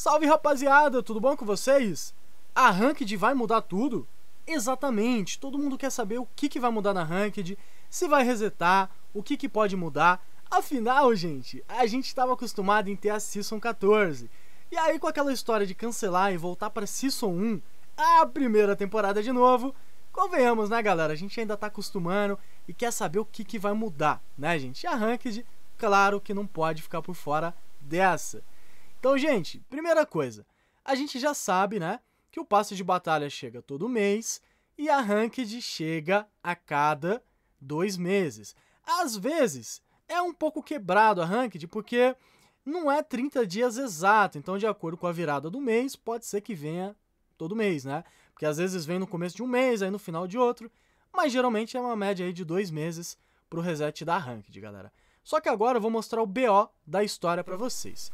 Salve rapaziada, tudo bom com vocês? A Ranked vai mudar tudo? Exatamente, todo mundo quer saber o que, que vai mudar na Ranked, se vai resetar, o que, que pode mudar. Afinal, gente, a gente estava acostumado em ter a Season 14. E aí, com aquela história de cancelar e voltar para Season 1, a primeira temporada de novo, convenhamos, né, galera? A gente ainda está acostumando e quer saber o que, que vai mudar, né, gente? A Ranked, claro que não pode ficar por fora dessa. Então, gente, primeira coisa, a gente já sabe, né, que o passe de batalha chega todo mês e a ranked chega a cada dois meses. Às vezes é um pouco quebrado a ranked porque não é 30 dias exato, então de acordo com a virada do mês, pode ser que venha todo mês, né? Porque às vezes vem no começo de um mês, aí no final de outro, mas geralmente é uma média aí de dois meses pro reset da ranked, galera. Só que agora eu vou mostrar o BO da história para vocês.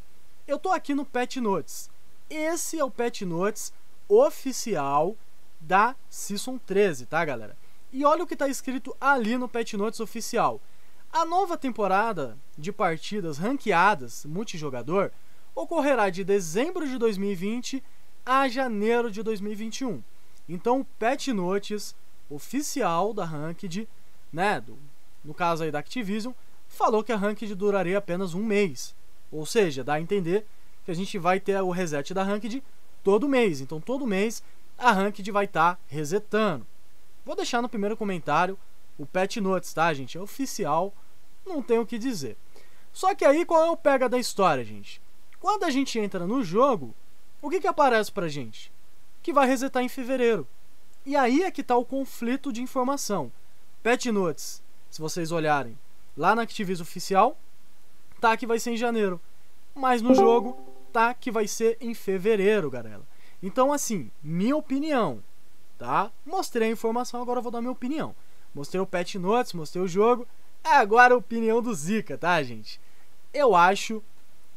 Eu tô aqui no Pet Notes. Esse é o Pet Notes oficial da Season 13, tá, galera? E olha o que tá escrito ali no Pet Notes oficial. A nova temporada de partidas ranqueadas multijogador ocorrerá de dezembro de 2020 a janeiro de 2021. Então, o Pet Notes oficial da Ranked, né, do, no caso aí da Activision, falou que a Ranked duraria apenas um mês. Ou seja, dá a entender que a gente vai ter o reset da Ranked todo mês. Então, todo mês a Ranked vai estar tá resetando. Vou deixar no primeiro comentário o patch notes, tá, gente? É oficial, não tem o que dizer. Só que aí qual é o pega da história, gente? Quando a gente entra no jogo, o que, que aparece pra gente? Que vai resetar em fevereiro. E aí é que tá o conflito de informação. Patch notes, se vocês olharem lá na Activision oficial, tá que vai ser em janeiro. Mas no jogo, tá que vai ser em fevereiro, galera. Então, assim, minha opinião, tá? Mostrei a informação, agora eu vou dar minha opinião. Mostrei o patch notes, mostrei o jogo. É agora a opinião do Zika, tá, gente? Eu acho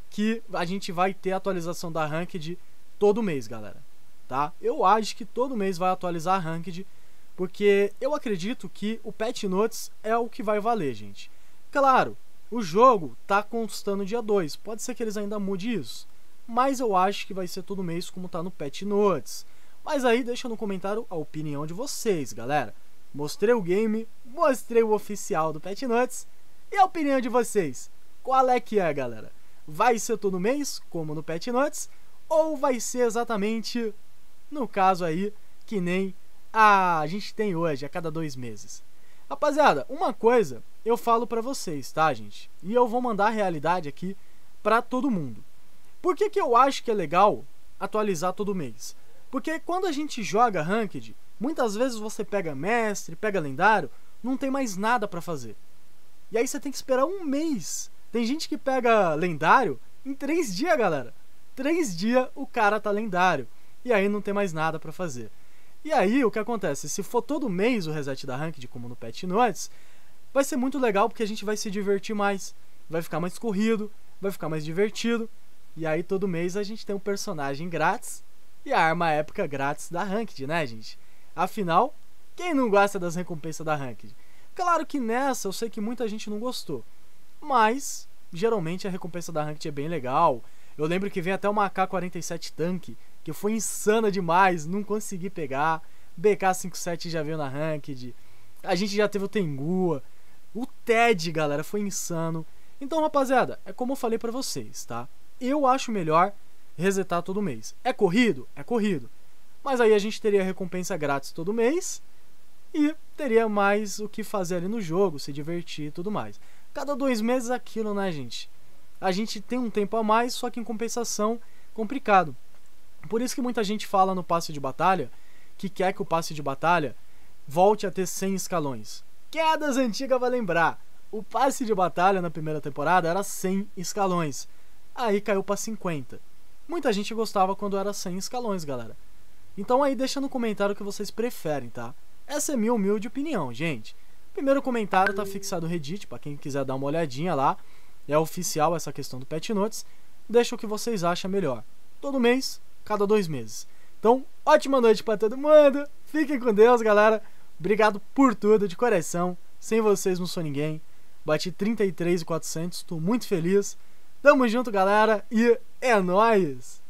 que a gente vai ter atualização da Ranked todo mês, galera. Tá? Eu acho que todo mês vai atualizar a Ranked, porque eu acredito que o patch notes é o que vai valer, gente. Claro, o jogo tá constando dia 2, pode ser que eles ainda mudem isso, mas eu acho que vai ser todo mês como tá no Patch Notes. Mas aí deixa no comentário a opinião de vocês, galera. Mostrei o game, mostrei o oficial do Patch Notes e a opinião de vocês. Qual é que é, galera? Vai ser todo mês, como no Patch Notes, ou vai ser exatamente, no caso aí, que nem a, a gente tem hoje, a cada dois meses? Rapaziada, uma coisa eu falo para vocês, tá, gente? E eu vou mandar a realidade aqui para todo mundo. Por que, que eu acho que é legal atualizar todo mês? Porque quando a gente joga Ranked, muitas vezes você pega mestre, pega lendário, não tem mais nada para fazer. E aí você tem que esperar um mês. Tem gente que pega lendário em três dias, galera. Três dias o cara tá lendário. E aí não tem mais nada para fazer. E aí, o que acontece? Se for todo mês o reset da rank de como no Pet Notes vai ser muito legal porque a gente vai se divertir mais, vai ficar mais corrido, vai ficar mais divertido. E aí todo mês a gente tem um personagem grátis e a arma épica grátis da Ranked, né, gente? Afinal, quem não gosta das recompensas da Ranked? Claro que nessa eu sei que muita gente não gostou, mas geralmente a recompensa da Ranked é bem legal. Eu lembro que vem até uma AK-47 tanque, que foi insana demais, não consegui pegar. BK57 já veio na ranked. A gente já teve o Tengua. O Ted, galera, foi insano. Então, rapaziada, é como eu falei para vocês, tá? Eu acho melhor resetar todo mês. É corrido? É corrido. Mas aí a gente teria recompensa grátis todo mês e teria mais o que fazer ali no jogo, se divertir e tudo mais. Cada dois meses é aquilo, né, gente? A gente tem um tempo a mais, só que em compensação, complicado. Por isso que muita gente fala no passe de batalha que quer que o passe de batalha volte a ter 100 escalões. Quedas antiga vai lembrar. O passe de batalha na primeira temporada era 100 escalões. Aí caiu para 50. Muita gente gostava quando era 100 escalões, galera. Então aí deixa no comentário o que vocês preferem, tá? Essa é minha humilde opinião, gente. Primeiro comentário tá fixado no Reddit, para quem quiser dar uma olhadinha lá. É oficial essa questão do Pet Notes. Deixa o que vocês acham melhor. Todo mês cada dois meses. Então, ótima noite para todo mundo. Fiquem com Deus, galera. Obrigado por tudo, de coração. Sem vocês não sou ninguém. Bati 33.400. tô muito feliz. Tamo junto, galera, e é nóis!